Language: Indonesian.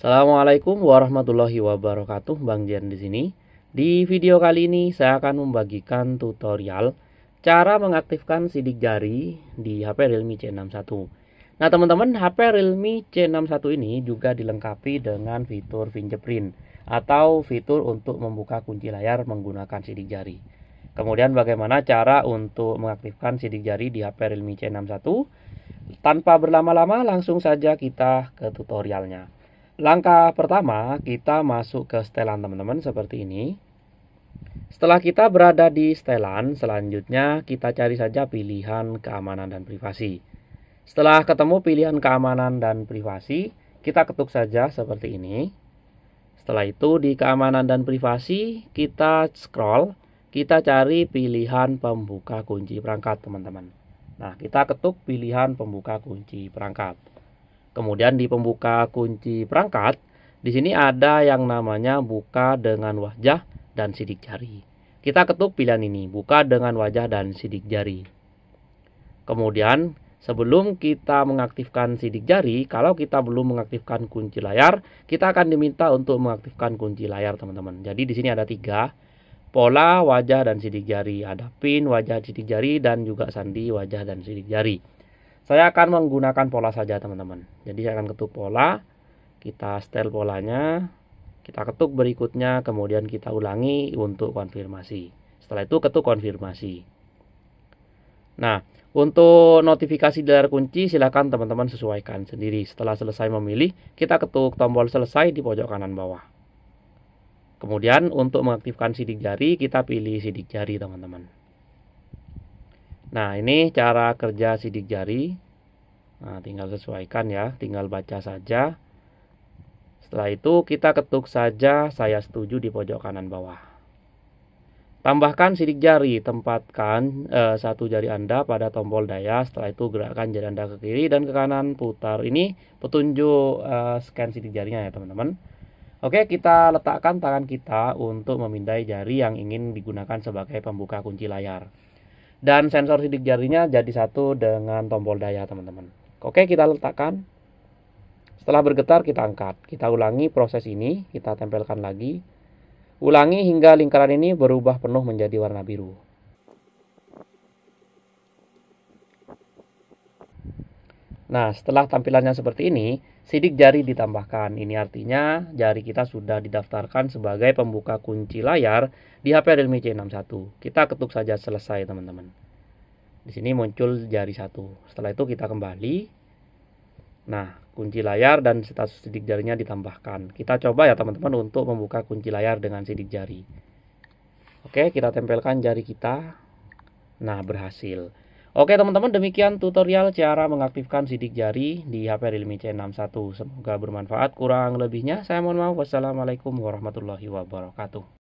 Assalamualaikum warahmatullahi wabarakatuh, Bang Jen di sini. Di video kali ini saya akan membagikan tutorial cara mengaktifkan sidik jari di HP Realme C61. Nah, teman-teman, HP Realme C61 ini juga dilengkapi dengan fitur fingerprint atau fitur untuk membuka kunci layar menggunakan sidik jari. Kemudian bagaimana cara untuk mengaktifkan sidik jari di HP Realme C61? Tanpa berlama-lama, langsung saja kita ke tutorialnya. Langkah pertama, kita masuk ke setelan teman-teman seperti ini. Setelah kita berada di setelan, selanjutnya kita cari saja pilihan keamanan dan privasi. Setelah ketemu pilihan keamanan dan privasi, kita ketuk saja seperti ini. Setelah itu di keamanan dan privasi, kita scroll, kita cari pilihan pembuka kunci perangkat teman-teman. Nah, kita ketuk pilihan pembuka kunci perangkat. Kemudian di pembuka kunci perangkat, di sini ada yang namanya buka dengan wajah dan sidik jari. Kita ketuk pilihan ini, buka dengan wajah dan sidik jari. Kemudian, sebelum kita mengaktifkan sidik jari, kalau kita belum mengaktifkan kunci layar, kita akan diminta untuk mengaktifkan kunci layar, teman-teman. Jadi di sini ada tiga, pola, wajah, dan sidik jari. Ada pin, wajah, sidik jari, dan juga sandi, wajah, dan sidik jari. Saya akan menggunakan pola saja teman-teman. Jadi saya akan ketuk pola, kita setel polanya, kita ketuk berikutnya, kemudian kita ulangi untuk konfirmasi. Setelah itu ketuk konfirmasi. Nah, untuk notifikasi di layar kunci silahkan teman-teman sesuaikan sendiri. Setelah selesai memilih, kita ketuk tombol selesai di pojok kanan bawah. Kemudian untuk mengaktifkan sidik jari, kita pilih sidik jari teman-teman. Nah, ini cara kerja sidik jari. Nah, tinggal sesuaikan ya, tinggal baca saja. Setelah itu kita ketuk saja saya setuju di pojok kanan bawah. Tambahkan sidik jari, tempatkan eh, satu jari Anda pada tombol daya, setelah itu gerakkan jari Anda ke kiri dan ke kanan, putar. Ini petunjuk eh, scan sidik jarinya ya, teman-teman. Oke, kita letakkan tangan kita untuk memindai jari yang ingin digunakan sebagai pembuka kunci layar dan sensor sidik jarinya jadi satu dengan tombol daya teman-teman oke kita letakkan setelah bergetar kita angkat kita ulangi proses ini kita tempelkan lagi ulangi hingga lingkaran ini berubah penuh menjadi warna biru Nah, setelah tampilannya seperti ini, sidik jari ditambahkan. Ini artinya jari kita sudah didaftarkan sebagai pembuka kunci layar di HP Realme C61. Kita ketuk saja selesai, teman-teman. Di sini muncul jari satu. Setelah itu kita kembali. Nah, kunci layar dan status sidik jarinya ditambahkan. Kita coba ya, teman-teman, untuk membuka kunci layar dengan sidik jari. Oke, kita tempelkan jari kita. Nah, berhasil. Oke teman-teman demikian tutorial cara mengaktifkan sidik jari di HP Realme C61. Semoga bermanfaat. Kurang lebihnya saya mohon maaf. Wassalamualaikum warahmatullahi wabarakatuh.